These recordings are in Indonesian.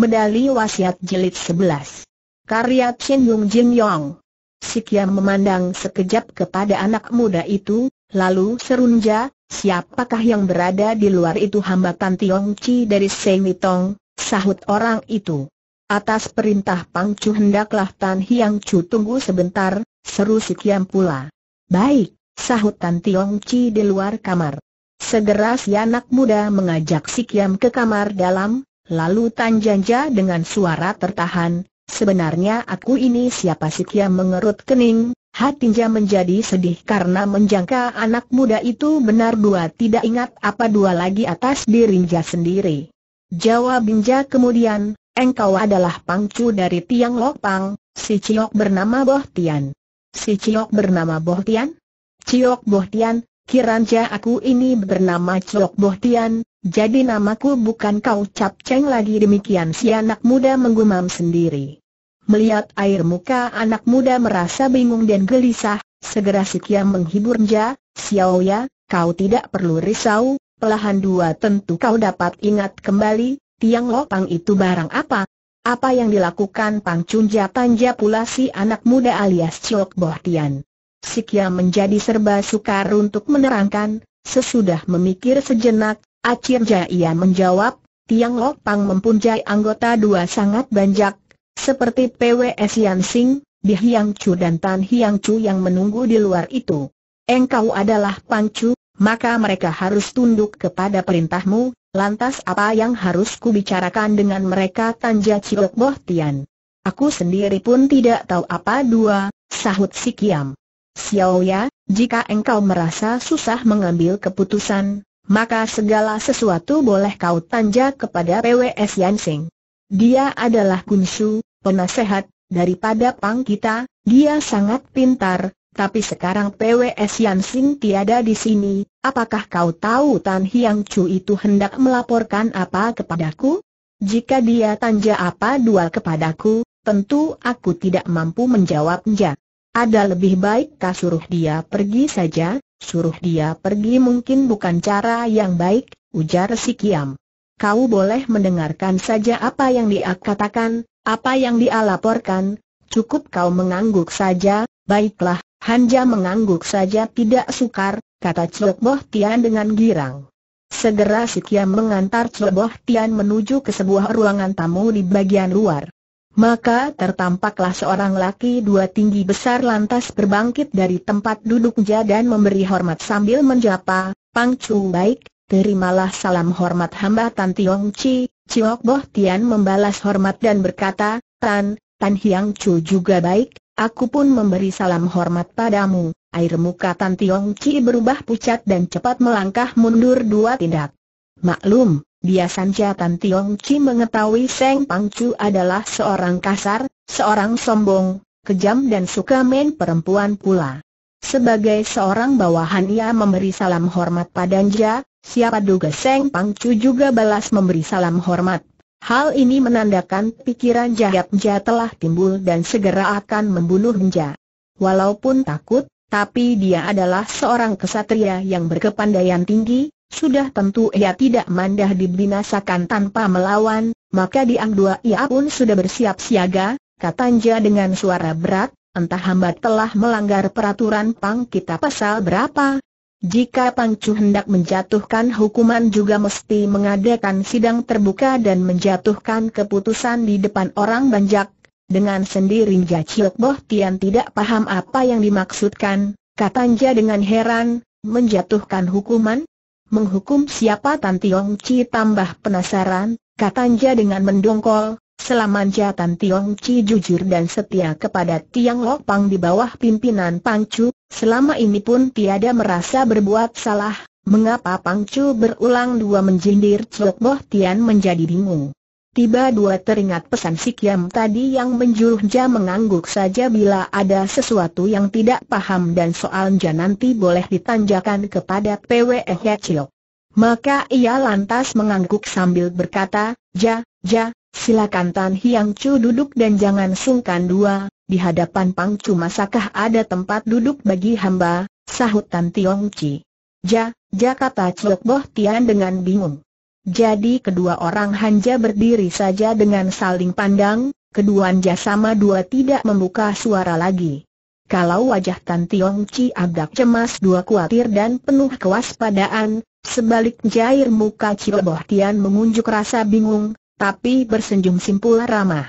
Medali Wasiat Jilid 11 Karya Chen Yung Jin Yong Sikiam memandang sekejap kepada anak muda itu, lalu serunja, siapakah yang berada di luar itu hamba Tan Tiong Chi dari Sewi Tong, sahut orang itu. Atas perintah Pang Chu hendaklah Tan Hiang Chu tunggu sebentar, seru Sikiam pula. Baik, sahut Tan Tiong Chi di luar kamar. Segera si anak muda mengajak Sikiam ke kamar dalam, Lalu Tan Janja dengan suara tertahan, sebenarnya aku ini siapa sih yang mengerut kening, hatinya menjadi sedih karena menjangka anak muda itu benar dua tidak ingat apa dua lagi atas dirinya sendiri. Jawab Binja kemudian, engkau adalah pangcu dari Tiang Lokpang, si Ciok bernama Boh Tian. Si Ciok bernama Boh Tian? Ciok Boh Tian, Kiranja aku ini bernama Cok Bohtian, jadi namaku bukan kau Cap Cheng lagi demikian si anak muda menggumam sendiri. Melihat air muka anak muda merasa bingung dan gelisah, segera si Kiam menghibur Nja, Xiao Ya, kau tidak perlu risau, pelahan dua tentu kau dapat ingat kembali, tiang lopang itu barang apa? Apa yang dilakukan Pang Chunja Tanja pula si anak muda alias Cok Bohtian. Sikia menjadi serba sukar untuk menerangkan, sesudah memikir sejenak, akhirnya ia menjawab, Tiang Pang mempunyai anggota dua sangat banyak, seperti PWS Yan Sing, Di Hiang Chu dan Tan Hiang Chu yang menunggu di luar itu. Engkau adalah Pang Chu, maka mereka harus tunduk kepada perintahmu, lantas apa yang harus kubicarakan dengan mereka Tanja Cilok Boh Tian. Aku sendiri pun tidak tahu apa dua, sahut si Xiaoya, jika engkau merasa susah mengambil keputusan, maka segala sesuatu boleh kau tanja kepada PWS Yansing. Dia adalah kunsu, penasehat, daripada pang kita, dia sangat pintar, tapi sekarang PWS Yansing tiada di sini, apakah kau tahu Tan Hiang Chu itu hendak melaporkan apa kepadaku? Jika dia tanja apa dua kepadaku, tentu aku tidak mampu menjawabnya. Ada lebih baikkah suruh dia pergi saja, suruh dia pergi mungkin bukan cara yang baik, ujar si Kiam. Kau boleh mendengarkan saja apa yang dia katakan, apa yang dia laporkan, cukup kau mengangguk saja, baiklah, Hanja mengangguk saja tidak sukar, kata Chok Boh Tian dengan girang. Segera si Kiam mengantar Chok Boh Tian menuju ke sebuah ruangan tamu di bagian luar. Maka tertampaklah seorang laki dua tinggi besar lantas berbangkit dari tempat duduknya dan memberi hormat sambil menjapa, Pang Chu baik, terimalah salam hormat hamba Tan Tiong Chi, Chiok Boh Tian membalas hormat dan berkata, Tan, Tan Hiang Chu juga baik, aku pun memberi salam hormat padamu. Air muka Tan Tiong Chi berubah pucat dan cepat melangkah mundur dua tindak. Maklum, dia Jatan Tiong Chi mengetahui Seng Pangcu adalah seorang kasar, seorang sombong, kejam dan suka main perempuan pula. Sebagai seorang bawahan ia memberi salam hormat pada Nja, siapa duga Seng Pangcu juga balas memberi salam hormat. Hal ini menandakan pikiran jahat Nja telah timbul dan segera akan membunuh Nja. Walaupun takut, tapi dia adalah seorang kesatria yang berkepandaian tinggi, sudah tentu ia tidak mandah dibinasakan tanpa melawan, maka diang dua ia pun sudah bersiap siaga, katanya dengan suara berat, entah hamba telah melanggar peraturan pang kita pasal berapa. Jika Pangcu hendak menjatuhkan hukuman juga mesti mengadakan sidang terbuka dan menjatuhkan keputusan di depan orang banyak. Dengan sendirinya Ciok Boh Tian tidak paham apa yang dimaksudkan, katanya dengan heran, menjatuhkan hukuman, Menghukum siapa Tan Tiong Chi tambah penasaran, katanya dengan mendongkol, selamanya Tan Tiong Chi jujur dan setia kepada Tiang Lopang di bawah pimpinan Pangcu, selama ini pun tiada merasa berbuat salah, mengapa Pangcu berulang dua menjindir Cok Boh Tian menjadi bingung. Tiba dua teringat pesan si Kiam tadi yang ja mengangguk saja bila ada sesuatu yang tidak paham dan soalnya nanti boleh ditanjakan kepada PWE Hecil. Maka ia lantas mengangguk sambil berkata, Ja, ja, silakan Tan Hiang cu duduk dan jangan sungkan dua, di hadapan Pang Chu masakah ada tempat duduk bagi hamba, sahut Tan Tiong Chi. Ja, ja kata Chok Boh Tian dengan bingung. Jadi kedua orang hanya berdiri saja dengan saling pandang, keduanya sama dua tidak membuka suara lagi. Kalau wajah Tan Tiong Chi agak cemas dua khawatir dan penuh kewaspadaan, sebalik jair muka Ciloboh Tian mengunjuk rasa bingung, tapi bersenyum simpul ramah.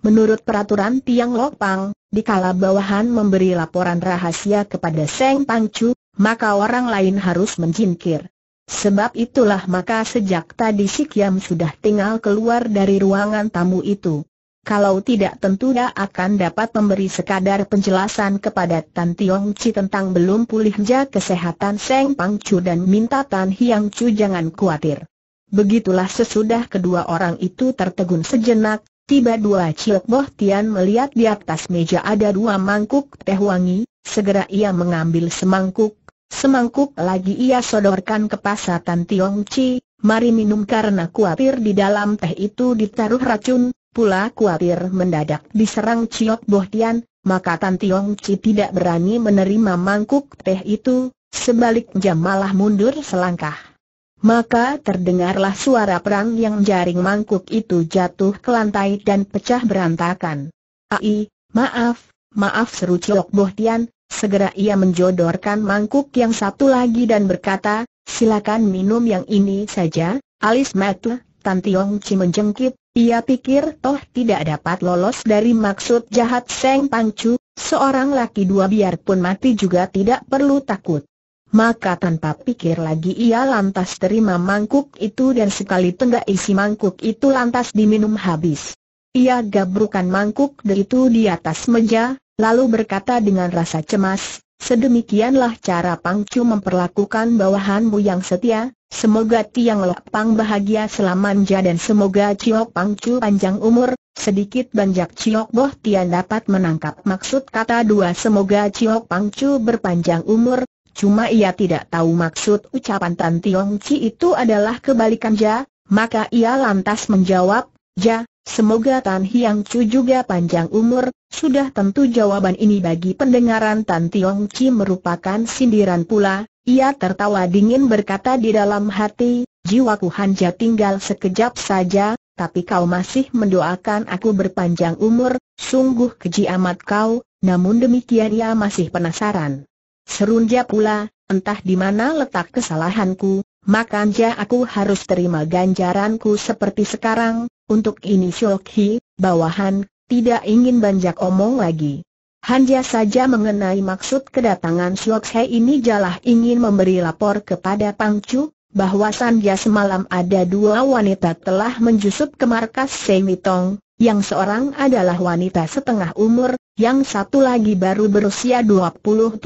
Menurut peraturan Tiang Lok Pang, dikala bawahan memberi laporan rahasia kepada Seng Chu, maka orang lain harus menjinkir. Sebab itulah maka sejak tadi si Kiam sudah tinggal keluar dari ruangan tamu itu. Kalau tidak tentu dia akan dapat memberi sekadar penjelasan kepada Tan Tiong Chi tentang belum pulihnya kesehatan Seng Pang Chu dan minta Tan Hiang Chu jangan khawatir. Begitulah sesudah kedua orang itu tertegun sejenak, tiba dua Ciok Boh Tian melihat di atas meja ada dua mangkuk teh wangi, segera ia mengambil semangkuk Semangkuk lagi ia sodorkan ke pasatan Tiong Chi, mari minum karena kuatir di dalam teh itu ditaruh racun, pula kuatir mendadak diserang Ciok Bohtian, maka Tan Tiong Chi tidak berani menerima mangkuk teh itu, sebaliknya malah mundur selangkah. Maka terdengarlah suara perang yang jaring mangkuk itu jatuh ke lantai dan pecah berantakan. Ai, maaf, maaf seru Ciok Bohtian, Segera ia menjodorkan mangkuk yang satu lagi dan berkata, silakan minum yang ini saja, alis matle, Tan Tiong Chi menjengkit, ia pikir toh tidak dapat lolos dari maksud jahat Seng Pangcu, seorang laki dua biarpun mati juga tidak perlu takut. Maka tanpa pikir lagi ia lantas terima mangkuk itu dan sekali tenggak isi mangkuk itu lantas diminum habis. Ia gabrukan mangkuk itu di atas meja, lalu berkata dengan rasa cemas, sedemikianlah cara Pangcu memperlakukan bawahanmu yang setia, semoga Tiang Pang bahagia selamanya dan semoga Ciok Pangcu panjang umur, sedikit banyak Ciok Boh Tian dapat menangkap maksud kata dua semoga Ciok Pangcu berpanjang umur, cuma ia tidak tahu maksud ucapan Tan Tiong Chi itu adalah kebalikan Ja, maka ia lantas menjawab, Ja, Semoga Tan Hiang Chu juga panjang umur, sudah tentu jawaban ini bagi pendengaran Tan Tiong Chi merupakan sindiran pula, ia tertawa dingin berkata di dalam hati, jiwaku hanya tinggal sekejap saja, tapi kau masih mendoakan aku berpanjang umur, sungguh keji amat kau, namun demikian ia masih penasaran. Serunja pula, entah di mana letak kesalahanku, Makanya aku harus terima ganjaranku seperti sekarang, untuk ini Shokhi, bawahan, tidak ingin banyak omong lagi. Hanya saja mengenai maksud kedatangan Shokhe ini jalah ingin memberi lapor kepada Pangcu, bahwa Sanja semalam ada dua wanita telah menjusup ke markas Semitong, yang seorang adalah wanita setengah umur, yang satu lagi baru berusia 27-28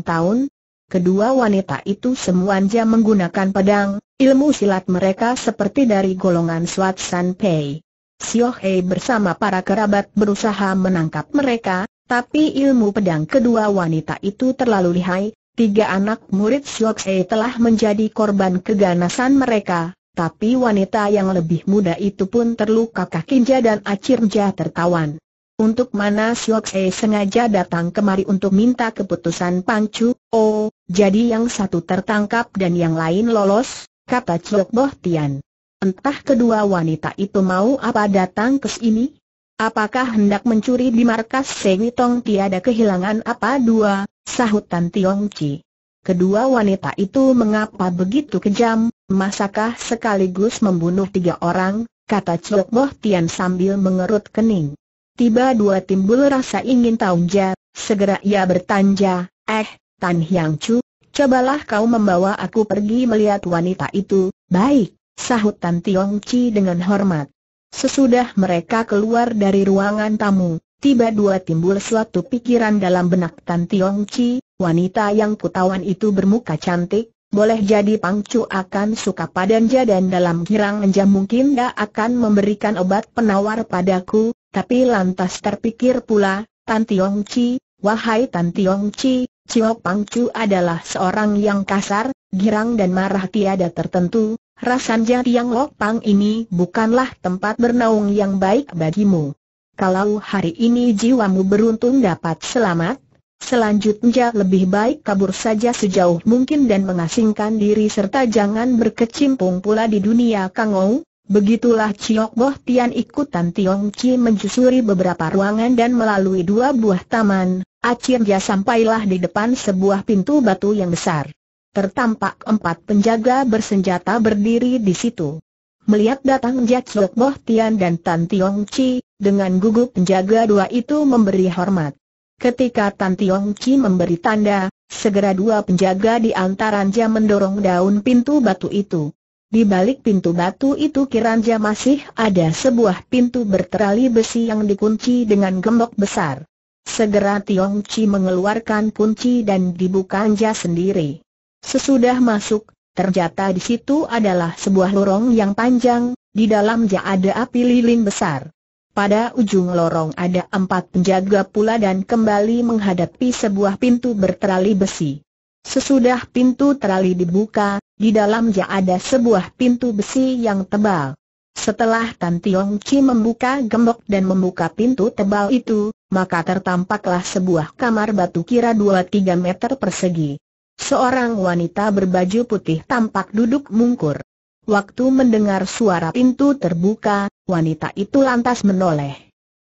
tahun, Kedua wanita itu semuanya menggunakan pedang, ilmu silat mereka seperti dari golongan Swat San Pei. Sio Hei bersama para kerabat berusaha menangkap mereka, tapi ilmu pedang kedua wanita itu terlalu lihai, tiga anak murid Sio Hei telah menjadi korban keganasan mereka, tapi wanita yang lebih muda itu pun terluka kaki jah dan jah tertawan. Untuk mana Siok Hei sengaja datang kemari untuk minta keputusan Pangcu, oh, jadi yang satu tertangkap dan yang lain lolos, kata Chok Boh Tian. Entah kedua wanita itu mau apa datang ke sini? Apakah hendak mencuri di markas Tong tiada kehilangan apa dua, sahut Tan Tiong Chi. Kedua wanita itu mengapa begitu kejam, masakah sekaligus membunuh tiga orang, kata Chok Boh Tian sambil mengerut kening. Tiba dua timbul rasa ingin tahu jat, segera ia bertanja, eh, Tan Hyang Chu, cobalah kau membawa aku pergi melihat wanita itu, baik, sahut Tan Tiong Chi dengan hormat. Sesudah mereka keluar dari ruangan tamu, tiba dua timbul suatu pikiran dalam benak Tan Tiong Chi, wanita yang kutawan itu bermuka cantik, boleh jadi Pang Chu akan suka padanja dan dalam kirang enja mungkin dia akan memberikan obat penawar padaku, tapi lantas terpikir pula, Tan Tiong Chi, wahai Tan Tiong Chi, Cio Pangcu adalah seorang yang kasar, girang dan marah tiada tertentu, rasanya Tiang Pang ini bukanlah tempat bernaung yang baik bagimu. Kalau hari ini jiwamu beruntung dapat selamat, Selanjutnya lebih baik kabur saja sejauh mungkin dan mengasingkan diri serta jangan berkecimpung pula di dunia kangou. Begitulah Ciok Boh Tian ikutan Tiong Chi menjusuri beberapa ruangan dan melalui dua buah taman, Akhirnya sampailah di depan sebuah pintu batu yang besar. Tertampak empat penjaga bersenjata berdiri di situ. Melihat datang Jack Lok Boh Tian dan Tan Tiong Chi, dengan gugup penjaga dua itu memberi hormat. Ketika Tan Tiong Chi memberi tanda, segera dua penjaga di antaranya mendorong daun pintu batu itu. Di balik pintu batu itu kiranya masih ada sebuah pintu berterali besi yang dikunci dengan gembok besar. Segera Tiong Chi mengeluarkan kunci dan dibuka anja sendiri. Sesudah masuk, terjata di situ adalah sebuah lorong yang panjang, di dalamnya ada api lilin besar. Pada ujung lorong ada empat penjaga pula dan kembali menghadapi sebuah pintu berterali besi. Sesudah pintu terali dibuka, di dalamnya ada sebuah pintu besi yang tebal. Setelah Tan Tiong Chi membuka gembok dan membuka pintu tebal itu, maka tertampaklah sebuah kamar batu kira 2-3 meter persegi. Seorang wanita berbaju putih tampak duduk mungkur. Waktu mendengar suara pintu terbuka, wanita itu lantas menoleh.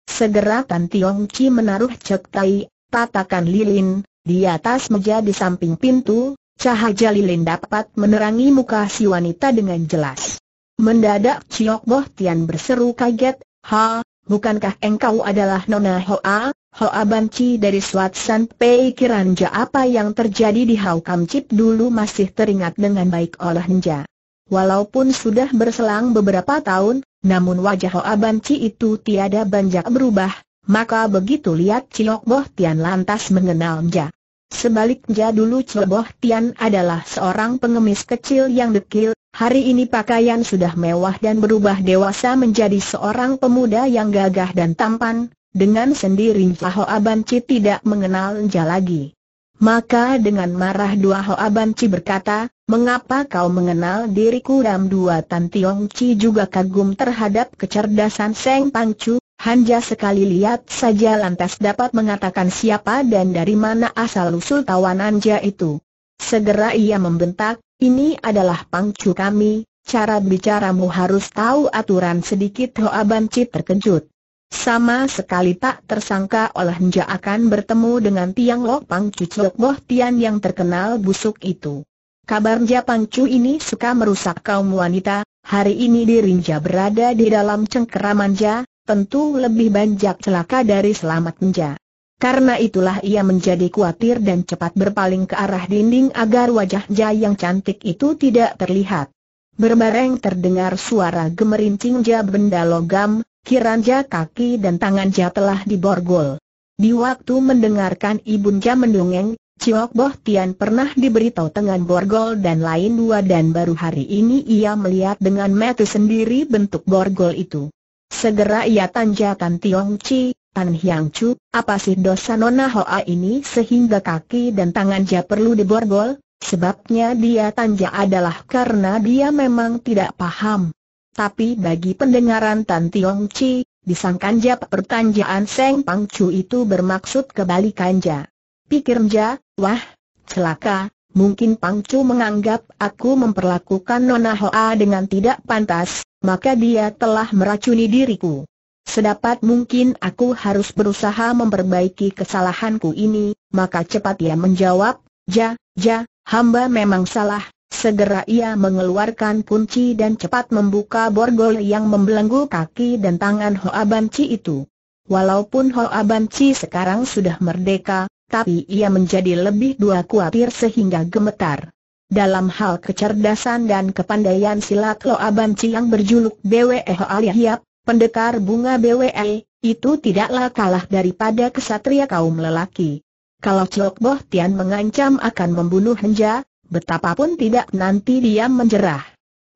Segera Tan Tiong Chi menaruh cek tai, tatakan lilin, di atas meja di samping pintu, cahaya lilin dapat menerangi muka si wanita dengan jelas. Mendadak Ciok Boh Tian berseru kaget, Ha, bukankah engkau adalah Nona Hoa, Hoa Banci dari Swat San Pei Kiranja apa yang terjadi di Hau Kam Chip dulu masih teringat dengan baik oleh Nja. Walaupun sudah berselang beberapa tahun, namun wajah Hoa Banci itu tiada banyak berubah, maka begitu lihat Ciok Boh Tian lantas mengenal Nja. Sebaliknya dulu Boh Tian adalah seorang pengemis kecil yang dekil, Hari ini pakaian sudah mewah dan berubah dewasa menjadi seorang pemuda yang gagah dan tampan, dengan sendiri Hoa Abanci tidak mengenal Nja lagi. Maka dengan marah dua Hoa Abanci berkata, Mengapa kau mengenal diriku dan dua Tan Tiong Chi juga kagum terhadap kecerdasan Seng Pangcu, Hanja sekali lihat saja lantas dapat mengatakan siapa dan dari mana asal-usul tawanan Nja itu. Segera ia membentak, ini adalah pangcu kami, cara bicaramu harus tahu aturan sedikit Hoa Banci terkejut. Sama sekali tak tersangka oleh Nja akan bertemu dengan Tiang Lo Pangcu Cok Boh Tian yang terkenal busuk itu. Kabar Nja Pangcu ini suka merusak kaum wanita, hari ini dirinja berada di dalam cengkeraman Nja, tentu lebih banyak celaka dari selamat Nja. Karena itulah ia menjadi khawatir dan cepat berpaling ke arah dinding agar wajah Jai yang cantik itu tidak terlihat. Berbareng terdengar suara gemerincing Jai benda logam, kiranja kaki dan tangan Jai telah diborgol. Di waktu mendengarkan Jai mendongeng, Ciok Boh Tian pernah diberitahu dengan borgol dan lain dua dan baru hari ini ia melihat dengan mata sendiri bentuk borgol itu. Segera ia tanjakan Tiong Chi, yang Hiang Chu, apa sih dosa Nona Hoa ini sehingga kaki dan tangannya perlu diborgol? Sebabnya dia tanja adalah karena dia memang tidak paham. Tapi bagi pendengaran Tan Tiong Chi, pertanjaan Seng Pang Chu itu bermaksud Pikir Pikirnya, wah, celaka, mungkin Pang Chu menganggap aku memperlakukan Nona Hoa dengan tidak pantas, maka dia telah meracuni diriku. Sedapat mungkin aku harus berusaha memperbaiki kesalahanku ini, maka cepat ia menjawab, ja, ja, hamba memang salah. Segera ia mengeluarkan kunci dan cepat membuka borgol yang membelenggu kaki dan tangan Hoa Banci itu. Walaupun Hoa Banci sekarang sudah merdeka, tapi ia menjadi lebih dua kuatir sehingga gemetar. Dalam hal kecerdasan dan kepandaian silat Hoa Banci yang berjuluk BWE Hoa Lihiap, Pendekar bunga BWE, itu tidaklah kalah daripada kesatria kaum lelaki. Kalau Chok Boh Tian mengancam akan membunuh Henja, betapapun tidak nanti dia menjerah.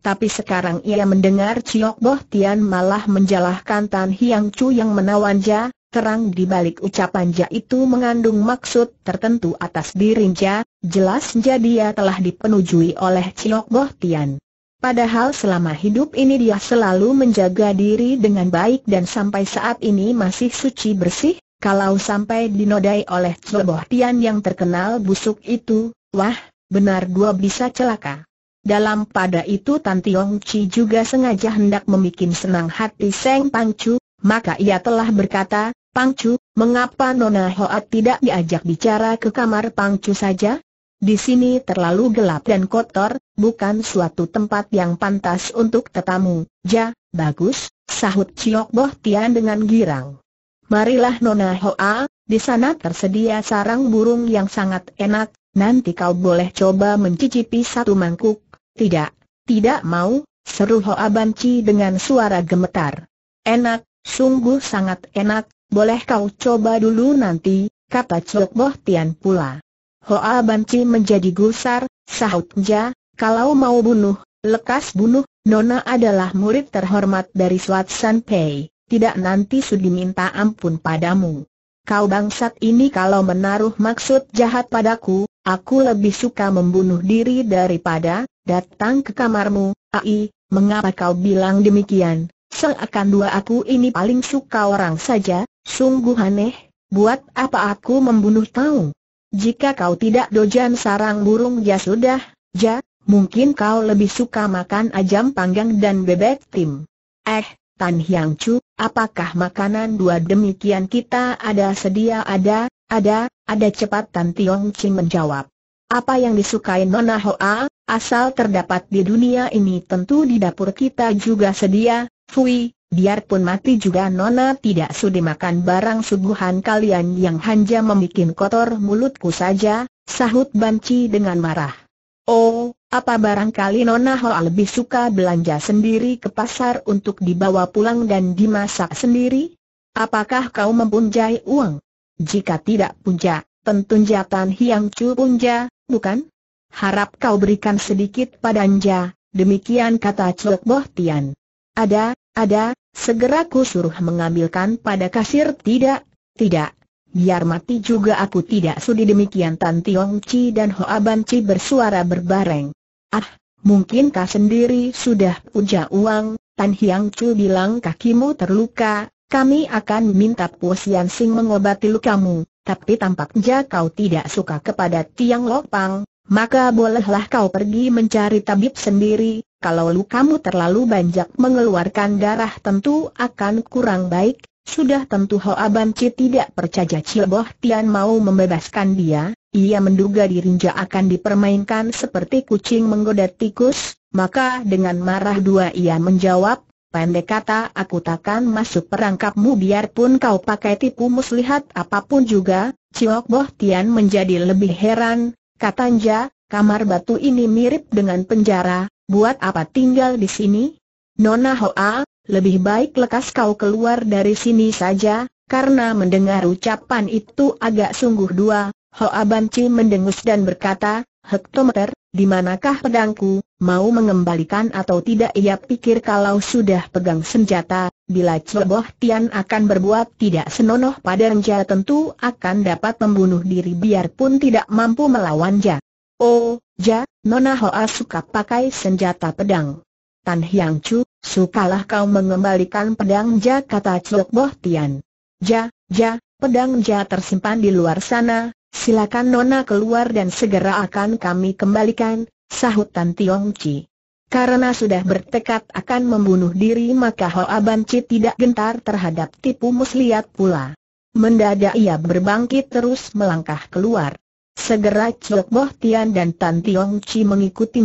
Tapi sekarang ia mendengar Chiok Boh Tian malah menjalahkan Tan Hiang Chu yang menawan Ja, terang di balik ucapan Ja itu mengandung maksud tertentu atas diri Ja, jelas Ja dia telah dipenujui oleh Chiok Boh Tian. Padahal selama hidup ini dia selalu menjaga diri dengan baik dan sampai saat ini masih suci bersih, kalau sampai dinodai oleh Ceboh Tian yang terkenal busuk itu, wah, benar dua bisa celaka. Dalam pada itu Tan Tiong Chi juga sengaja hendak membuat senang hati Seng Pangcu, maka ia telah berkata, Pangcu, mengapa Nona Hoat tidak diajak bicara ke kamar Pangcu saja? Di sini terlalu gelap dan kotor, bukan suatu tempat yang pantas untuk tetamu. Ja, bagus, sahut Siok Boh Tian dengan girang. Marilah Nona Hoa, di sana tersedia sarang burung yang sangat enak, nanti kau boleh coba mencicipi satu mangkuk. Tidak, tidak mau, seru Hoa Banci dengan suara gemetar. Enak, sungguh sangat enak, boleh kau coba dulu nanti, kata Siok Boh Tian pula. Hoa Banci menjadi gusar, sahut ja. Kalau mau bunuh, lekas bunuh, Nona adalah murid terhormat dari Swat San Pei, tidak nanti sudi minta ampun padamu. Kau bangsat ini kalau menaruh maksud jahat padaku, aku lebih suka membunuh diri daripada datang ke kamarmu. Ai, mengapa kau bilang demikian? Seakan dua aku ini paling suka orang saja, sungguh aneh, buat apa aku membunuh tahu? Jika kau tidak dojan sarang burung ya sudah, ja, Mungkin kau lebih suka makan ajam panggang dan bebek tim. Eh, Tan Hyang Chu, apakah makanan dua demikian kita ada sedia ada, ada, ada cepat Tan Tiong Chin menjawab. Apa yang disukai Nona Hoa, asal terdapat di dunia ini tentu di dapur kita juga sedia, Fui, biarpun mati juga Nona tidak sudi makan barang suguhan kalian yang hanya membuat kotor mulutku saja, sahut Banci dengan marah. Oh, apa barangkali Nona Hoa lebih suka belanja sendiri ke pasar untuk dibawa pulang dan dimasak sendiri? Apakah kau mempunyai uang? Jika tidak punya, tentu jatan Hiang Chu punya, bukan? Harap kau berikan sedikit padanja, demikian kata Cuk Boh Tian. Ada, ada, segera ku suruh mengambilkan pada kasir tidak, tidak. Biar mati juga aku tidak sudi demikian Tan Tiong Chi dan Hoa Ban Chi bersuara berbareng. Ah, mungkin kau sendiri sudah puja uang, Tan Hiang Chu bilang kakimu terluka, kami akan minta Po Sing mengobati lukamu, tapi tampaknya kau tidak suka kepada Tiang Lopang, maka bolehlah kau pergi mencari tabib sendiri, kalau lukamu terlalu banyak mengeluarkan darah tentu akan kurang baik, sudah tentu Hoa Banci tidak percaya Cilboh Tian mau membebaskan dia, ia menduga dirinja akan dipermainkan seperti kucing menggoda tikus, maka dengan marah dua ia menjawab, Pendek kata aku takkan masuk perangkapmu biarpun kau pakai tipu muslihat apapun juga, Ciok Boh Tian menjadi lebih heran, katanya, kamar batu ini mirip dengan penjara, buat apa tinggal di sini? Nona Hoa, lebih baik lekas kau keluar dari sini saja, karena mendengar ucapan itu agak sungguh dua, Hoa Banci mendengus dan berkata, Hektometer, di manakah pedangku, mau mengembalikan atau tidak ia pikir kalau sudah pegang senjata, bila Ceboh Tian akan berbuat tidak senonoh pada Renja tentu akan dapat membunuh diri biarpun tidak mampu melawan Ja. Oh, Ja, Nona Hoa suka pakai senjata pedang. Tan Hiang Chu, sukalah kau mengembalikan pedang Ja kata Ceboh Tian. Ja, Ja, pedang Ja tersimpan di luar sana, Silakan Nona keluar dan segera akan kami kembalikan, sahut Tan Tiong Chi. Karena sudah bertekad akan membunuh diri maka Hoa Chi tidak gentar terhadap tipu muslihat pula. Mendadak ia berbangkit terus melangkah keluar. Segera Chok Boh Tian dan Tan Tiong Chi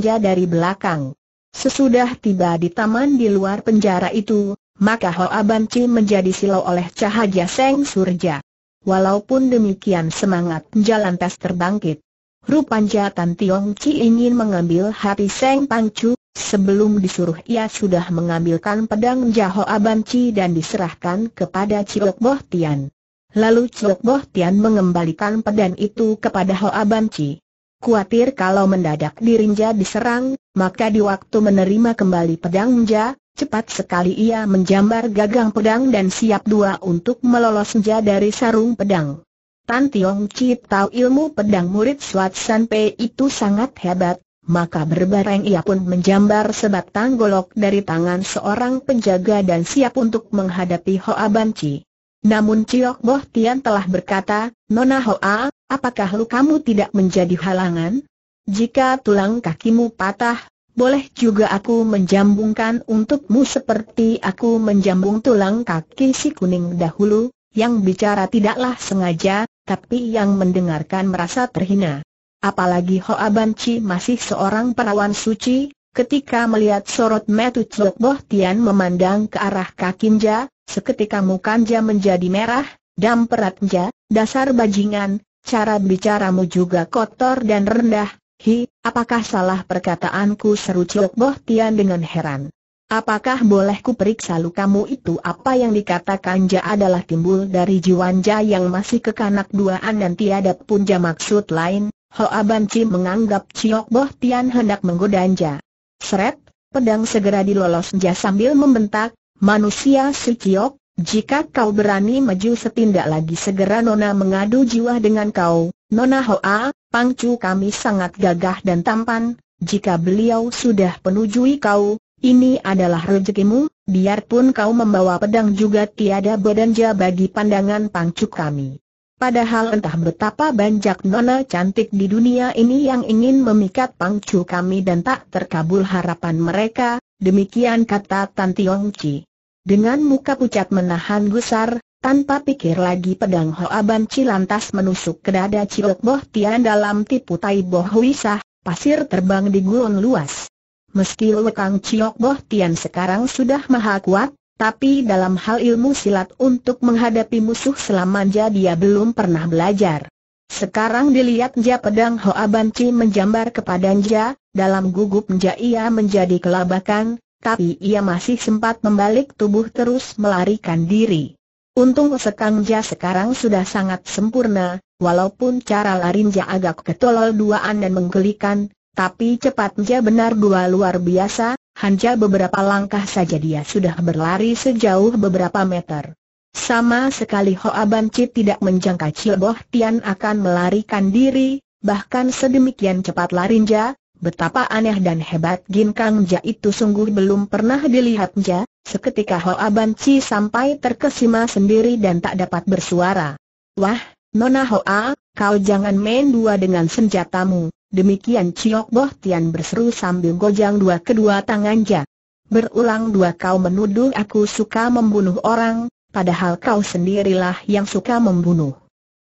dia dari belakang. Sesudah tiba di taman di luar penjara itu, maka Hoa Chi menjadi silau oleh cahaya Seng Surja. Walaupun demikian semangat jalan tes terbangkit. Rupanya Tan Tiong Ci ingin mengambil hati Seng Chu, sebelum disuruh ia sudah mengambilkan pedang Jaho Chi dan diserahkan kepada Ciok Boh Tian. Lalu Ciok Boh Tian mengembalikan pedang itu kepada Ho Chi. Kuatir kalau mendadak dirinja diserang, maka di waktu menerima kembali pedang Ja, Cepat sekali ia menjambar gagang pedang dan siap dua untuk melolos senja dari sarung pedang. Tan Tiong Chi tahu ilmu pedang murid Swat San Pei itu sangat hebat, maka berbareng ia pun menjambar sebatang golok dari tangan seorang penjaga dan siap untuk menghadapi Hoa Ban Chi. Namun Chiok Boh Tian telah berkata, Nona Hoa, apakah lukamu tidak menjadi halangan? Jika tulang kakimu patah, boleh juga aku menjambungkan untukmu seperti aku menjambung tulang kaki si kuning dahulu, yang bicara tidaklah sengaja, tapi yang mendengarkan merasa terhina. Apalagi Hoa Banci masih seorang perawan suci, ketika melihat sorot metu Chok Boh Tian memandang ke arah Kakinja, seketika mukanya menjadi merah, dan peratnya, dasar bajingan, cara bicaramu juga kotor dan rendah, Hi, apakah salah perkataanku seru Ciok Boh Tian dengan heran. Apakah boleh ku periksa lukamu itu apa yang dikatakan Ja adalah timbul dari jiwanja yang masih kekanak duaan dan tiada pun Ja maksud lain, Hoa Chi menganggap Ciok Boh Tian hendak menggoda Ja. Seret, pedang segera dilolos Ja sambil membentak, manusia si Ciok, jika kau berani maju setindak lagi segera Nona mengadu jiwa dengan kau, Nona Hoa, pangcu kami sangat gagah dan tampan, jika beliau sudah penujui kau, ini adalah rezekimu, biarpun kau membawa pedang juga tiada bedanja bagi pandangan pangcu kami. Padahal entah betapa banyak nona cantik di dunia ini yang ingin memikat pangcu kami dan tak terkabul harapan mereka, demikian kata Tan Dengan muka pucat menahan gusar, tanpa pikir lagi pedang Hoa Ban Chi lantas menusuk ke dada Ciok Boh Tian dalam tipu tai Boh Huisah, pasir terbang di gurun luas. Meski lekang Ciok Boh Tian sekarang sudah maha kuat, tapi dalam hal ilmu silat untuk menghadapi musuh selama selamanya dia belum pernah belajar. Sekarang dilihat dia pedang Hoa Ban Chi menjambar kepada dia, dalam gugup dia ia menjadi kelabakan, tapi ia masih sempat membalik tubuh terus melarikan diri. Untung sekangja sekarang sudah sangat sempurna, walaupun cara larinja agak ketolol duaan dan menggelikan, tapi cepatnya benar dua luar biasa, hanya beberapa langkah saja dia sudah berlari sejauh beberapa meter. Sama sekali Hoa Banci tidak menjangka Boh Tian akan melarikan diri, bahkan sedemikian cepat larinja, betapa aneh dan hebat Gin Kang Ja itu sungguh belum pernah dilihatnya, Seketika Hoa Banci sampai terkesima sendiri dan tak dapat bersuara. Wah, Nona Hoa, kau jangan main dua dengan senjatamu. Demikian Ciok Boh Tian berseru sambil gojang dua kedua tangannya. Berulang dua kau menuduh aku suka membunuh orang, padahal kau sendirilah yang suka membunuh.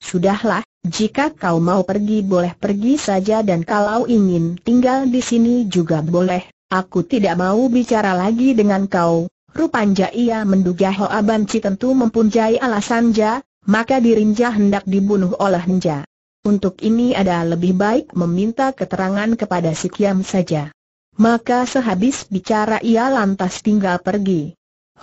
Sudahlah, jika kau mau pergi boleh pergi saja dan kalau ingin tinggal di sini juga boleh, Aku tidak mau bicara lagi dengan kau, Rupanya ia menduga Hoa Banci tentu mempunyai alasan Ja, maka dirinja hendak dibunuh oleh Nja. Untuk ini ada lebih baik meminta keterangan kepada si Kiam saja. Maka sehabis bicara ia lantas tinggal pergi.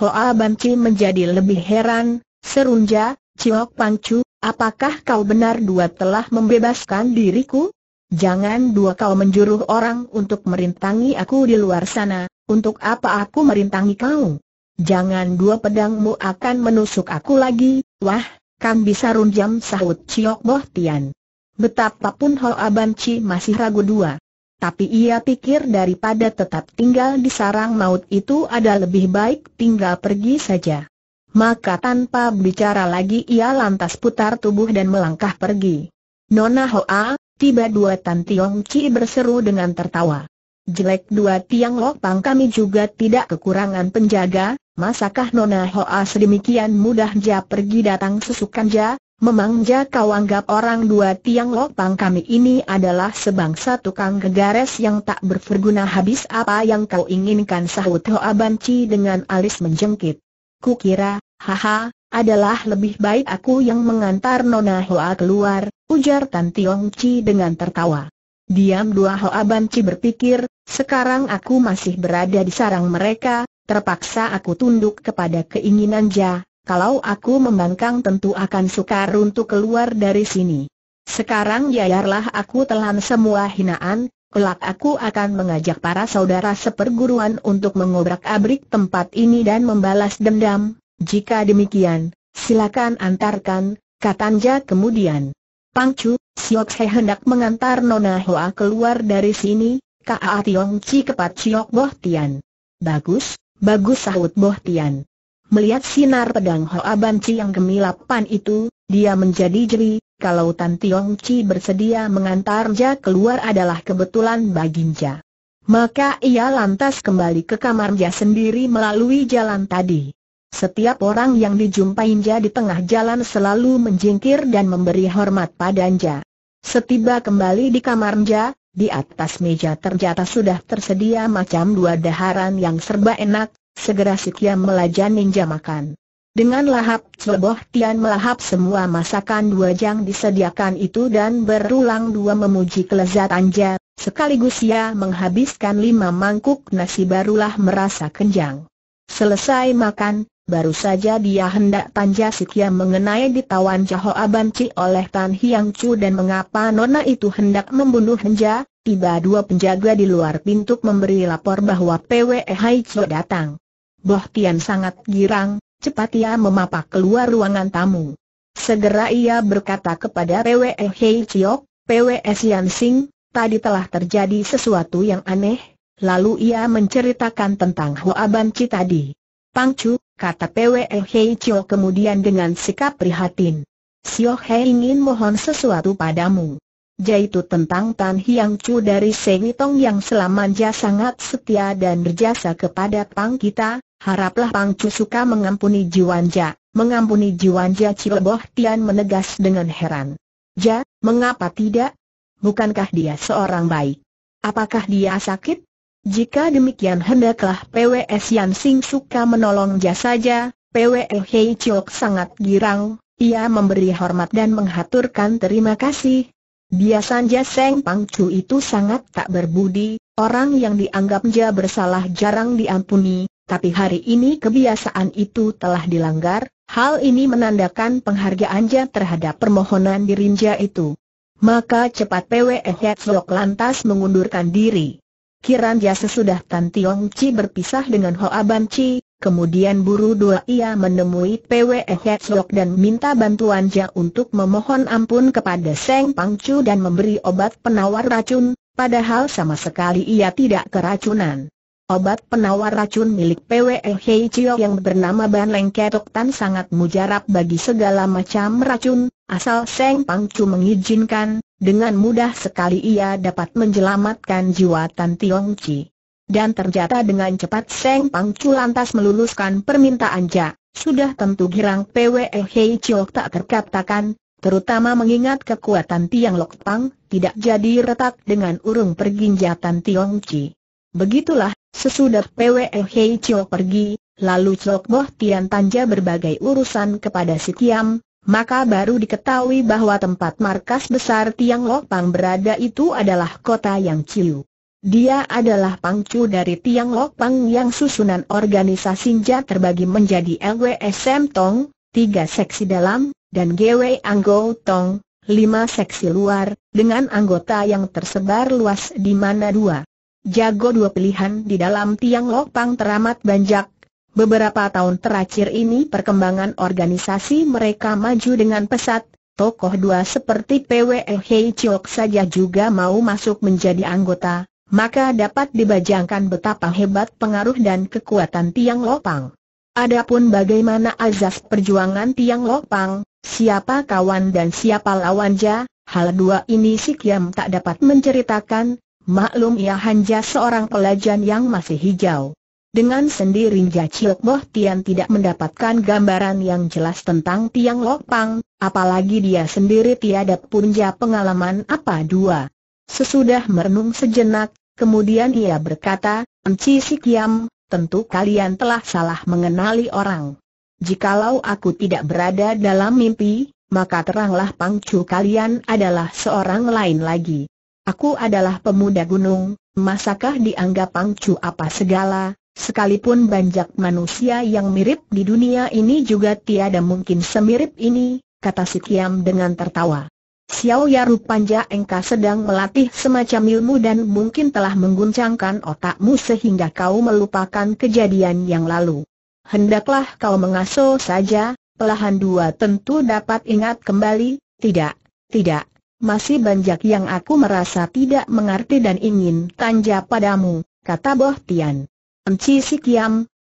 Hoa Banci menjadi lebih heran, serunja, Ciok Pangcu, apakah kau benar dua telah membebaskan diriku? Jangan dua kau menjuruh orang untuk merintangi aku di luar sana, untuk apa aku merintangi kau? Jangan dua pedangmu akan menusuk aku lagi, wah, kan bisa runjam sahut Ciok Boh Tian. Betapapun Hoa Chi masih ragu dua. Tapi ia pikir daripada tetap tinggal di sarang maut itu ada lebih baik tinggal pergi saja. Maka tanpa bicara lagi ia lantas putar tubuh dan melangkah pergi. Nona Hoa, Tiba dua Tan Tiong Chi berseru dengan tertawa. Jelek dua tiang Lok Pang kami juga tidak kekurangan penjaga, masakah Nona Hoa sedemikian mudah ja pergi datang sesukan ja, Memang ja kau anggap orang dua tiang Lok Pang kami ini adalah sebangsa tukang gegares yang tak berverguna habis apa yang kau inginkan sahut Hoa Banci dengan alis menjengkit. Kukira, Haha, adalah lebih baik aku yang mengantar Nona Hoa keluar, ujar Tan Tiong Chi dengan tertawa. Diam dua Hoa Banci berpikir, sekarang aku masih berada di sarang mereka, terpaksa aku tunduk kepada keinginan Ja, kalau aku membangkang tentu akan sukar untuk keluar dari sini. Sekarang yayarlah aku telan semua hinaan, kelak aku akan mengajak para saudara seperguruan untuk mengobrak-abrik tempat ini dan membalas dendam, jika demikian, silakan antarkan, katanya kemudian. Pangcu, Siok He hendak mengantar Nona Hoa keluar dari sini, Kaa Tiong Chi kepat Siok Boh Tian. Bagus, bagus sahut Boh Tian. Melihat sinar pedang Hoa Banci yang gemilapan itu, dia menjadi jeri, kalau Tan Tiong Chi bersedia mengantar Nja keluar adalah kebetulan baginja. Maka ia lantas kembali ke kamar kamarnya sendiri melalui jalan tadi. Setiap orang yang dijumpai di tengah jalan selalu menjingkir dan memberi hormat pada Nja. Setiba kembali di kamar Nja, di atas meja terjata sudah tersedia macam dua daharan yang serba enak, segera si Kiam melajan Ninja makan. Dengan lahap ceboh Tian melahap semua masakan dua yang disediakan itu dan berulang dua memuji kelezatannya. Anja, sekaligus ia menghabiskan lima mangkuk nasi barulah merasa kenyang. Selesai makan, Baru saja dia hendak panja sikya mengenai ditawan Jaho Abanci oleh Tan Hiang Chu dan mengapa nona itu hendak membunuh Henja, tiba dua penjaga di luar pintu memberi lapor bahwa PWE Hai Chu datang. Boh Tian sangat girang, cepat ia memapak keluar ruangan tamu. Segera ia berkata kepada PWE Hai Chiok, PWE Sian Sing, tadi telah terjadi sesuatu yang aneh, lalu ia menceritakan tentang Hua Abanci tadi. Pang Chu kata Pwe Hei Chio kemudian dengan sikap prihatin. Sio Hei ingin mohon sesuatu padamu. Yaitu tentang Tan Hiang Chu dari Sewitong yang selama selamanya sangat setia dan berjasa kepada Pang kita, haraplah Pang Chu suka mengampuni Jiwanja, mengampuni Jiwanja Cileboh Tian menegas dengan heran. Ja, mengapa tidak? Bukankah dia seorang baik? Apakah dia sakit? Jika demikian hendaklah PWS Yan Sing suka menolong saja, PWL Hei Chok sangat girang, ia memberi hormat dan menghaturkan terima kasih. Biasanya Seng Pang Chu itu sangat tak berbudi, orang yang dianggap dianggapnya bersalah jarang diampuni, tapi hari ini kebiasaan itu telah dilanggar, hal ini menandakan penghargaan penghargaannya terhadap permohonan dirinja itu. Maka cepat PWE Hetzlok lantas mengundurkan diri. Kiran ya sesudah Tan Tiong Chi berpisah dengan Hoa Ban Chi, kemudian buru dua ia menemui PWE Hetzok dan minta bantuan bantuannya untuk memohon ampun kepada Seng Pang Pangcu dan memberi obat penawar racun, padahal sama sekali ia tidak keracunan. Obat penawar racun milik PWE Hei Chio yang bernama Ban Leng Ketok Tan sangat mujarab bagi segala macam racun, asal Seng Pang Pangcu mengizinkan, dengan mudah sekali ia dapat menjelamatkan jiwa Tan Tiong Chi. Dan ternyata dengan cepat Seng Pangcu lantas meluluskan permintaan Ja. Sudah tentu girang PWE Hei Chiok tak terkatakan, terutama mengingat kekuatan Tiang Lok Pang, tidak jadi retak dengan urung perginjatan Tiong Chi. Begitulah, sesudah PWE Hei Chiok pergi, lalu Chiok Boh Tian Tanja berbagai urusan kepada si Kiam, maka baru diketahui bahwa tempat markas besar Tiang pang berada itu adalah kota yang Ciu. Dia adalah pangcu dari Tiang pang yang susunan organisasi Nja terbagi menjadi LWSM Tong, tiga seksi dalam, dan GW Anggo Tong, lima seksi luar, dengan anggota yang tersebar luas di mana dua. Jago dua pilihan di dalam Tiang pang teramat banyak, Beberapa tahun terakhir ini perkembangan organisasi mereka maju dengan pesat, tokoh dua seperti PWE Hei Chok saja juga mau masuk menjadi anggota, maka dapat dibajangkan betapa hebat pengaruh dan kekuatan Tiang Lopang. Adapun bagaimana azas perjuangan Tiang Lopang, siapa kawan dan siapa lawannya, hal dua ini si Kiam tak dapat menceritakan, maklum ia hanya seorang pelajar yang masih hijau. Dengan sendirinya Chiok Boh Tian tidak mendapatkan gambaran yang jelas tentang Tiang Lok Pang, apalagi dia sendiri tiada punja pengalaman apa dua. Sesudah merenung sejenak, kemudian ia berkata, Enci Sikiam, tentu kalian telah salah mengenali orang. Jikalau aku tidak berada dalam mimpi, maka teranglah pangcu kalian adalah seorang lain lagi. Aku adalah pemuda gunung, masakah dianggap pangcu apa segala, Sekalipun banyak manusia yang mirip di dunia ini juga tiada mungkin semirip ini, kata si Kiam dengan tertawa. Xiao Yaru Panja Engka sedang melatih semacam ilmu dan mungkin telah mengguncangkan otakmu sehingga kau melupakan kejadian yang lalu. Hendaklah kau mengaso saja, pelahan dua tentu dapat ingat kembali, tidak, tidak, masih banyak yang aku merasa tidak mengerti dan ingin tanja padamu, kata Boh Tian. Enci si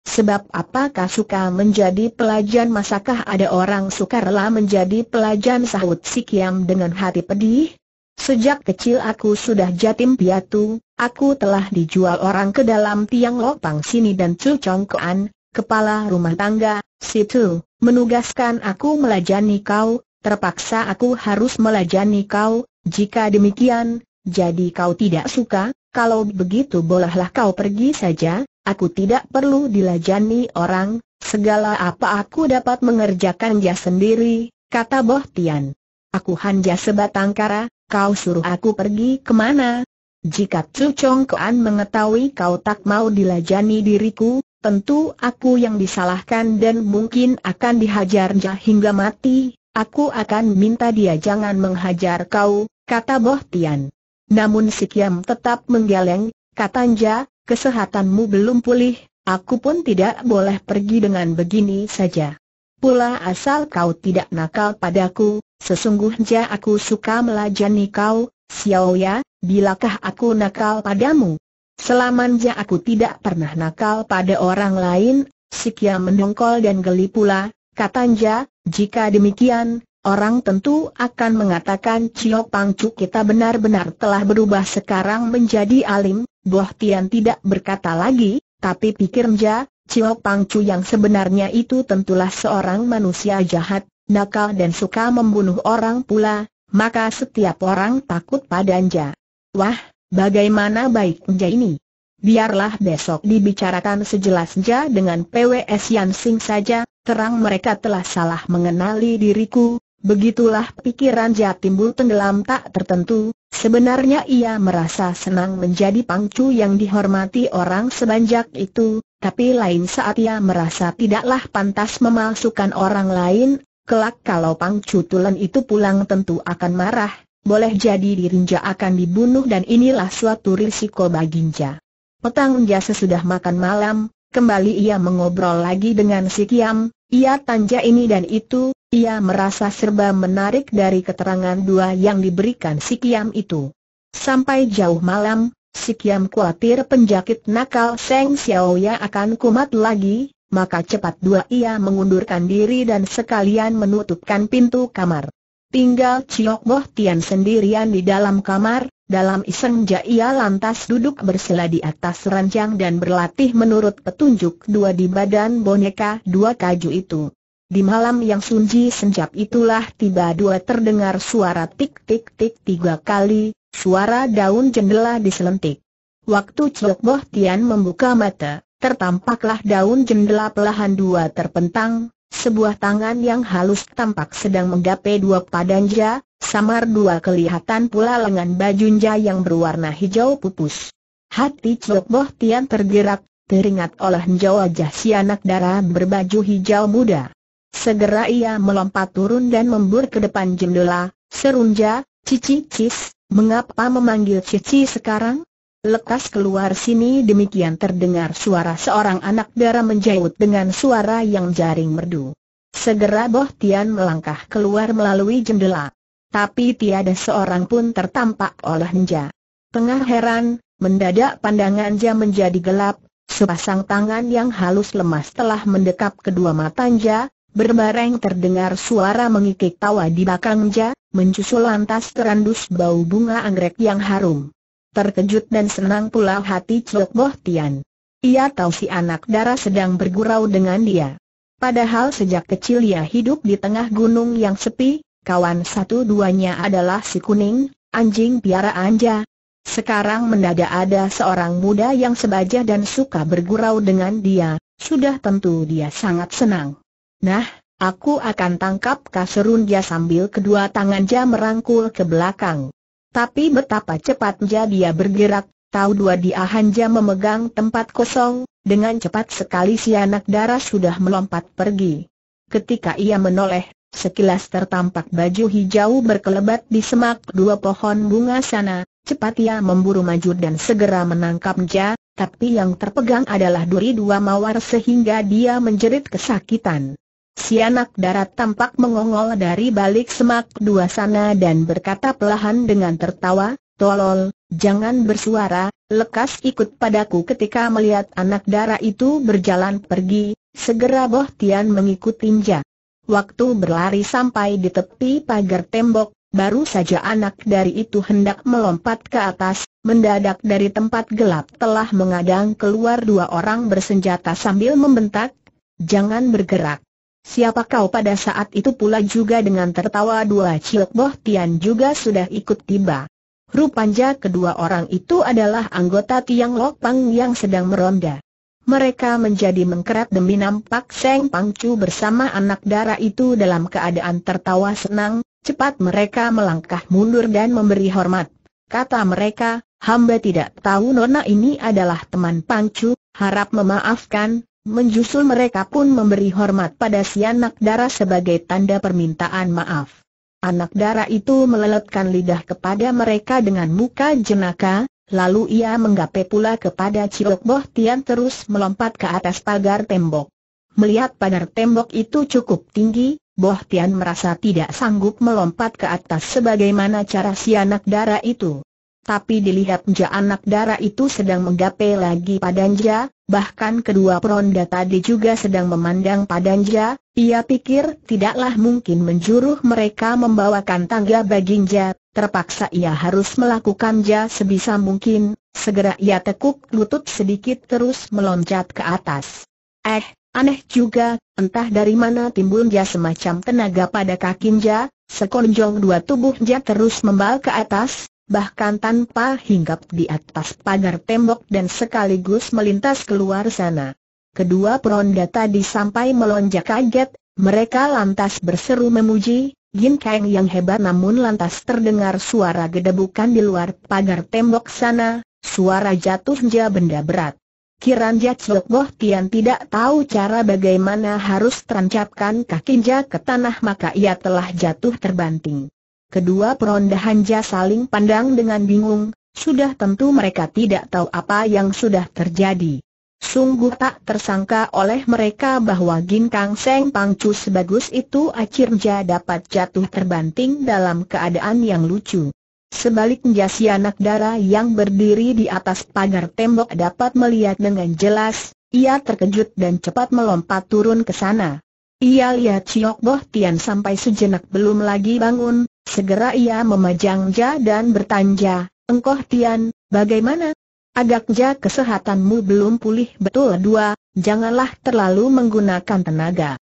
sebab apakah suka menjadi pelajan masakah ada orang suka rela menjadi pelajan sahut si dengan hati pedih? Sejak kecil aku sudah jatim piatu, aku telah dijual orang ke dalam tiang lopang sini dan cu congkoan, kepala rumah tangga, situ, menugaskan aku melajani kau, terpaksa aku harus melajani kau, jika demikian, jadi kau tidak suka, kalau begitu bolehlah kau pergi saja, Aku tidak perlu dilajani orang, segala apa aku dapat mengerjakan mengerjakannya sendiri, kata Boh Tian. Aku hanya sebatang kara, kau suruh aku pergi kemana? Jika Chu Chong Kuan mengetahui kau tak mau dilajani diriku, tentu aku yang disalahkan dan mungkin akan dihajar dihajarnya hingga mati, aku akan minta dia jangan menghajar kau, kata Boh Tian. Namun si Kiam tetap menggeleng, Nja, kesehatanmu belum pulih, aku pun tidak boleh pergi dengan begini saja. Pula asal kau tidak nakal padaku, sesungguhnya aku suka melajani kau, Xiao ya, bilakah aku nakal padamu? Selamanya aku tidak pernah nakal pada orang lain, Sikia mendongkol dan geli pula, katanya, jika demikian, orang tentu akan mengatakan Ciok Pangcu kita benar-benar telah berubah sekarang menjadi alim, Boh Tian tidak berkata lagi, tapi pikir Mja, Cio Pangcu yang sebenarnya itu tentulah seorang manusia jahat, nakal dan suka membunuh orang pula, maka setiap orang takut pada Nja. Wah, bagaimana baik Nja ini? Biarlah besok dibicarakan sejelas sejelasnya dengan PWS Yan Sing saja, terang mereka telah salah mengenali diriku, Begitulah pikiran timbul tenggelam tak tertentu, sebenarnya ia merasa senang menjadi pangcu yang dihormati orang sebanyak itu, tapi lain saat ia merasa tidaklah pantas memalsukan orang lain, kelak kalau pangcu tulen itu pulang tentu akan marah, boleh jadi dirinja akan dibunuh dan inilah suatu risiko baginja. Petang jasa sudah makan malam, kembali ia mengobrol lagi dengan si Kiam, ia tanja ini dan itu, ia merasa serba menarik dari keterangan dua yang diberikan si Kiam itu. Sampai jauh malam, si Kiam khawatir penjakit nakal Seng Xiaoya akan kumat lagi, maka cepat dua ia mengundurkan diri dan sekalian menutupkan pintu kamar. Tinggal Chiok Boh Tian sendirian di dalam kamar, dalam iseng ja ia lantas duduk bersila di atas ranjang dan berlatih menurut petunjuk dua di badan boneka dua kaju itu. Di malam yang sunyi, senjap itulah tiba dua terdengar suara tik-tik-tik tiga kali, suara daun jendela diselentik. Waktu Cok Boh Tian membuka mata, tertampaklah daun jendela pelahan dua terpentang, sebuah tangan yang halus tampak sedang menggape dua padanja, samar dua kelihatan pula lengan bajunja yang berwarna hijau pupus. Hati Cok Boh Tian tergerak, teringat oleh jawa jah si anak darah berbaju hijau muda. Segera ia melompat turun dan membur ke depan jendela, serunja, Cici Cis, mengapa memanggil Cici sekarang? Lekas keluar sini demikian terdengar suara seorang anak dara menjauh dengan suara yang jaring merdu. Segera Boh Tian melangkah keluar melalui jendela. Tapi tiada seorang pun tertampak oleh Nja. Tengah heran, mendadak pandangan Nja menjadi gelap, sepasang tangan yang halus lemas telah mendekap kedua mata Nja, Berbareng terdengar suara mengikik tawa di belakangnya, mencusul lantas terandus bau bunga anggrek yang harum. Terkejut dan senang pula hati Chok Boh Tian. Ia tahu si anak dara sedang bergurau dengan dia. Padahal sejak kecil ia hidup di tengah gunung yang sepi, kawan satu duanya adalah si kuning, anjing piara Anja. Sekarang mendadak ada seorang muda yang sebaja dan suka bergurau dengan dia, sudah tentu dia sangat senang. Nah, aku akan tangkap kaserun dia sambil kedua tangannya merangkul ke belakang. Tapi betapa cepatnya dia bergerak, tahu dua dia hanya memegang tempat kosong, dengan cepat sekali si anak darah sudah melompat pergi. Ketika ia menoleh, sekilas tertampak baju hijau berkelebat di semak dua pohon bunga sana, cepat ia memburu maju dan segera menangkap menangkapnya, tapi yang terpegang adalah duri dua mawar sehingga dia menjerit kesakitan. Si anak darat tampak mengongol dari balik semak dua sana dan berkata pelahan dengan tertawa, Tolol, jangan bersuara, lekas ikut padaku ketika melihat anak darah itu berjalan pergi, segera Boh Tian tinja. Waktu berlari sampai di tepi pagar tembok, baru saja anak dari itu hendak melompat ke atas, mendadak dari tempat gelap telah mengadang keluar dua orang bersenjata sambil membentak, Jangan bergerak. Siapa kau pada saat itu pula juga dengan tertawa dua Cilok Boh Tian juga sudah ikut tiba. Rupanya kedua orang itu adalah anggota Tiang Lok Pang yang sedang meronda. Mereka menjadi mengkerat demi nampak Seng Pangcu bersama anak dara itu dalam keadaan tertawa senang, cepat mereka melangkah mundur dan memberi hormat. Kata mereka, hamba tidak tahu nona ini adalah teman Pangcu, harap memaafkan, Menjusul mereka pun memberi hormat pada si anak darah sebagai tanda permintaan maaf. Anak darah itu meleletkan lidah kepada mereka dengan muka jenaka, lalu ia menggapai pula kepada Ciok Boh Tian terus melompat ke atas pagar tembok. Melihat pagar tembok itu cukup tinggi, Boh Tian merasa tidak sanggup melompat ke atas sebagaimana cara si anak darah itu. Tapi dilihat dilihatnya anak darah itu sedang menggapai lagi pada Nja, bahkan kedua peronda tadi juga sedang memandang pada Nja. ia pikir tidaklah mungkin menjuruh mereka membawakan tangga bagi Nja. terpaksa ia harus melakukan Nja sebisa mungkin, segera ia tekuk lutut sedikit terus meloncat ke atas. Eh, aneh juga, entah dari mana timbul Nja semacam tenaga pada kaki Nja. Sekonjong dua tubuh Nja terus membal ke atas, bahkan tanpa hinggap di atas pagar tembok dan sekaligus melintas keluar sana. Kedua peronda tadi sampai melonjak kaget, mereka lantas berseru memuji, Jin Kang yang hebat namun lantas terdengar suara gedebukan di luar pagar tembok sana, suara jatuhnya benda berat. Kiranja Chok Boh Tian tidak tahu cara bagaimana harus terancapkan kakinya ke tanah maka ia telah jatuh terbanting. Kedua peronda hanja saling pandang dengan bingung, sudah tentu mereka tidak tahu apa yang sudah terjadi. Sungguh tak tersangka oleh mereka bahwa Ginkang Seng Pangcu sebagus itu akhirnya dapat jatuh terbanting dalam keadaan yang lucu. Sebaliknya si anak dara yang berdiri di atas pagar tembok dapat melihat dengan jelas, ia terkejut dan cepat melompat turun ke sana. Ia lihat Ciok Boh Tian sampai sejenak belum lagi bangun, Segera ia memajang Ja dan bertanya, Engkoh Tian, bagaimana? Agaknya kesehatanmu belum pulih betul dua, janganlah terlalu menggunakan tenaga.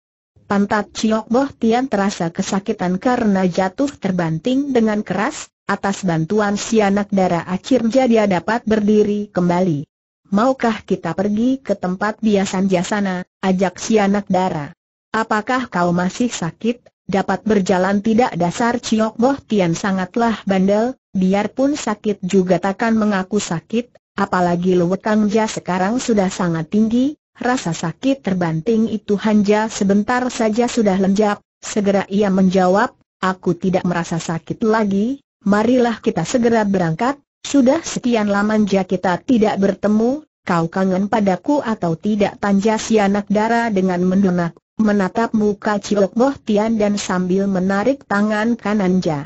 Pantat Ciok Boh Tian terasa kesakitan karena jatuh terbanting dengan keras, atas bantuan si anak darah akhirnya dia dapat berdiri kembali. Maukah kita pergi ke tempat biasa Jasana? ajak si anak darah? Apakah kau masih sakit dapat berjalan tidak dasar Ciok Boh Tian sangatlah bandel, biarpun sakit juga takkan mengaku sakit, apalagi Luwekang Ja sekarang sudah sangat tinggi, rasa sakit terbanting itu hanya sebentar saja sudah lenjap, segera ia menjawab, aku tidak merasa sakit lagi, marilah kita segera berangkat, sudah sekian lama ja kita tidak bertemu, kau kangen padaku atau tidak tanja si anak dara dengan mendunak menatap muka Ciok Boh Tian dan sambil menarik tangan kanannya,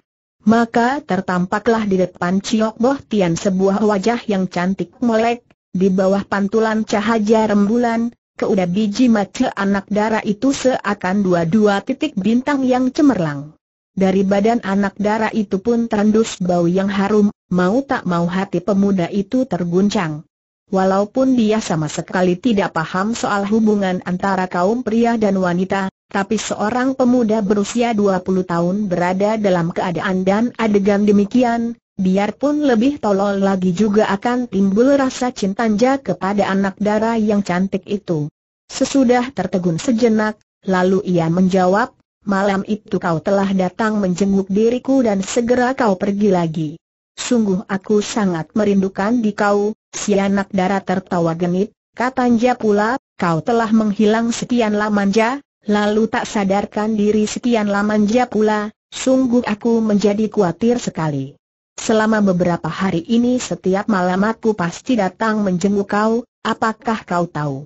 Maka tertampaklah di depan Ciok Boh Tian sebuah wajah yang cantik melek. di bawah pantulan cahaya rembulan, keuda biji mata anak darah itu seakan dua-dua titik bintang yang cemerlang. Dari badan anak darah itu pun terendus bau yang harum, mau tak mau hati pemuda itu terguncang. Walaupun dia sama sekali tidak paham soal hubungan antara kaum pria dan wanita, tapi seorang pemuda berusia 20 tahun berada dalam keadaan dan adegan demikian, biarpun lebih tolol lagi juga akan timbul rasa cintanya kepada anak dara yang cantik itu. Sesudah tertegun sejenak, lalu ia menjawab, malam itu kau telah datang menjenguk diriku dan segera kau pergi lagi. Sungguh aku sangat merindukan di kau, Si anak darah tertawa genit, katanya pula, kau telah menghilang sekian lamanya, lalu tak sadarkan diri sekian lamanya pula, sungguh aku menjadi khawatir sekali. Selama beberapa hari ini setiap malam aku pasti datang menjenguk kau, apakah kau tahu?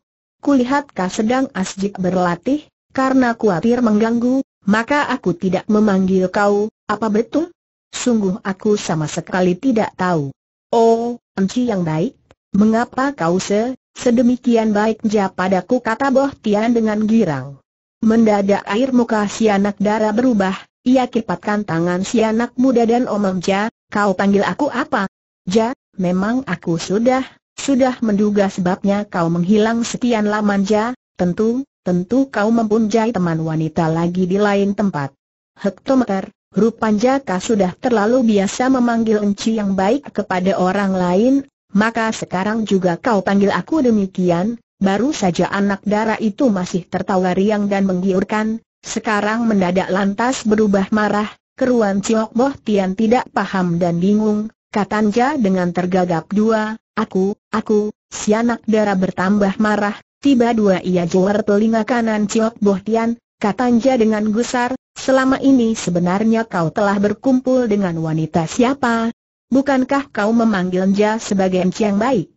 Kulihat kau sedang asjik berlatih, karena khawatir mengganggu, maka aku tidak memanggil kau, apa betul? Sungguh aku sama sekali tidak tahu. Oh, Enci yang baik, Mengapa kau se, sedemikian baiknya padaku kata Boh Tian dengan girang. Mendadak air muka si anak darah berubah, ia kipatkan tangan si anak muda dan omong Ja, kau panggil aku apa? Ja, memang aku sudah, sudah menduga sebabnya kau menghilang sekian lama Ja, tentu, tentu kau mempunyai teman wanita lagi di lain tempat. Hektometer, Rupanya kau sudah terlalu biasa memanggil enci yang baik kepada orang lain, maka sekarang juga kau panggil aku demikian, baru saja anak darah itu masih tertawa riang dan menggiurkan, sekarang mendadak lantas berubah marah, keruan Ciok Boh Tian tidak paham dan bingung, katanya dengan tergagap dua, aku, aku, si anak darah bertambah marah, tiba dua ia jual telinga kanan Ciok Boh Tian, katanya dengan gusar, selama ini sebenarnya kau telah berkumpul dengan wanita siapa, Bukankah kau memanggilnya sebagai yang baik?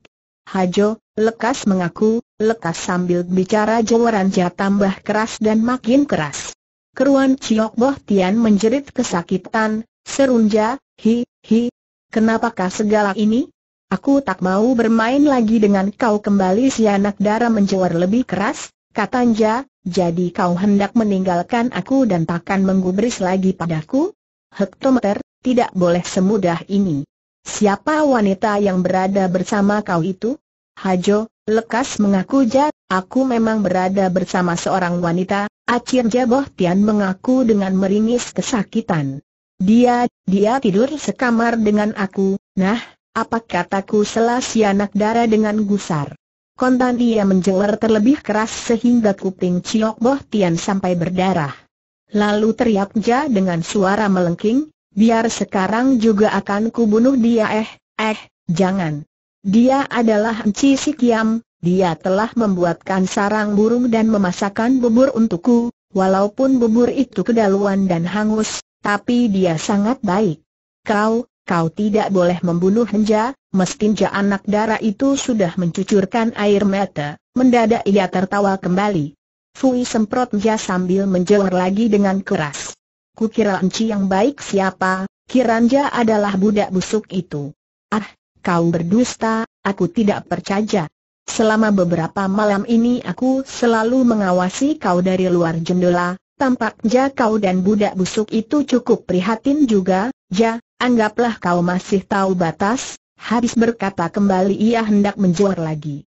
Hajo, lekas mengaku, lekas sambil bicara Nja tambah keras dan makin keras. Keruan Ciok Boh Tian menjerit kesakitan, serunja, hi, hi. Kenapakah segala ini? Aku tak mau bermain lagi dengan kau kembali si anak darah menjawar lebih keras, kata Nja, jadi kau hendak meninggalkan aku dan takkan menggubris lagi padaku? Hektometer, tidak boleh semudah ini. Siapa wanita yang berada bersama kau itu? Hajo, lekas mengaku jat, aku memang berada bersama seorang wanita, Acir Jaboh Tian mengaku dengan meringis kesakitan. Dia, dia tidur sekamar dengan aku, nah, apa kataku selasi anak darah dengan gusar. Kontan ia menjelar terlebih keras sehingga kuping Ciok Boh Tian sampai berdarah. Lalu teriak Ja dengan suara melengking, Biar sekarang juga akan kubunuh dia eh, eh, jangan. Dia adalah Enci Sikiam, dia telah membuatkan sarang burung dan memasakkan bubur untukku, walaupun bubur itu kedaluan dan hangus, tapi dia sangat baik. Kau, kau tidak boleh membunuh Henja, mestinja anak darah itu sudah mencucurkan air mata, mendadak ia tertawa kembali. Fui semprot ja sambil menjelur lagi dengan keras kukira Enci yang baik siapa, kiranja adalah budak busuk itu. Ah, kau berdusta, aku tidak percaya. Selama beberapa malam ini aku selalu mengawasi kau dari luar jendela, tampaknya kau dan budak busuk itu cukup prihatin juga, ja, anggaplah kau masih tahu batas, habis berkata kembali ia hendak menjuar lagi.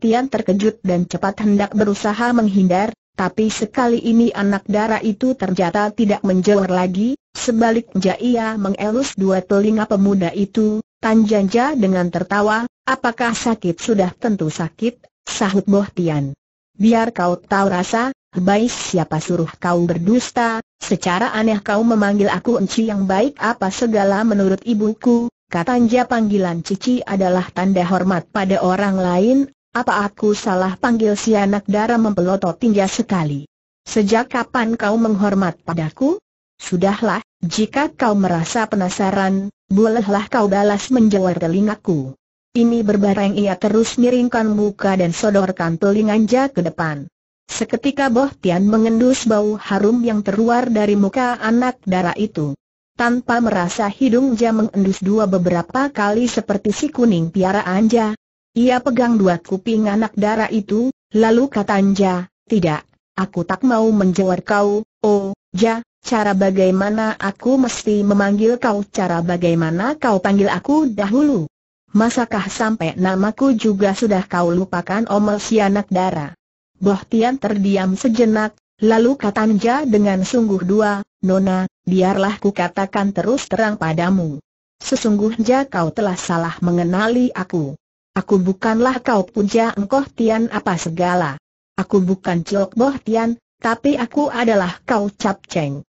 Tian terkejut dan cepat hendak berusaha menghindar, tapi sekali ini anak darah itu ternyata tidak menjawab lagi, sebaliknya ia mengelus dua telinga pemuda itu, Tanjanja dengan tertawa, apakah sakit sudah tentu sakit, sahut Bohtian. Biar kau tahu rasa, Baik siapa suruh kau berdusta, secara aneh kau memanggil aku enci yang baik apa segala menurut ibuku, katanya panggilan cici adalah tanda hormat pada orang lain, apa aku salah panggil si anak dara mempelotot tinggi sekali? Sejak kapan kau menghormat padaku? Sudahlah, jika kau merasa penasaran, bolehlah kau balas menjawar telingaku. Ini berbareng ia terus miringkan muka dan sodorkan telinganya ke depan. Seketika Boh Tian mengendus bau harum yang terluar dari muka anak darah itu. Tanpa merasa hidung hidungnya mengendus dua beberapa kali seperti si kuning piara anja. Ia pegang dua kuping anak darah itu, lalu katanya, tidak, aku tak mau menjawab kau, oh, ja, cara bagaimana aku mesti memanggil kau, cara bagaimana kau panggil aku dahulu. Masakah sampai namaku juga sudah kau lupakan omel oh si anak darah? Boh Tian terdiam sejenak, lalu katanya dengan sungguh dua, Nona, biarlah ku katakan terus terang padamu. Sesungguhnya kau telah salah mengenali aku. Aku bukanlah kau puja engkau tian apa segala. Aku bukan Ciok Boh Tian, tapi aku adalah kau Cap Cheng.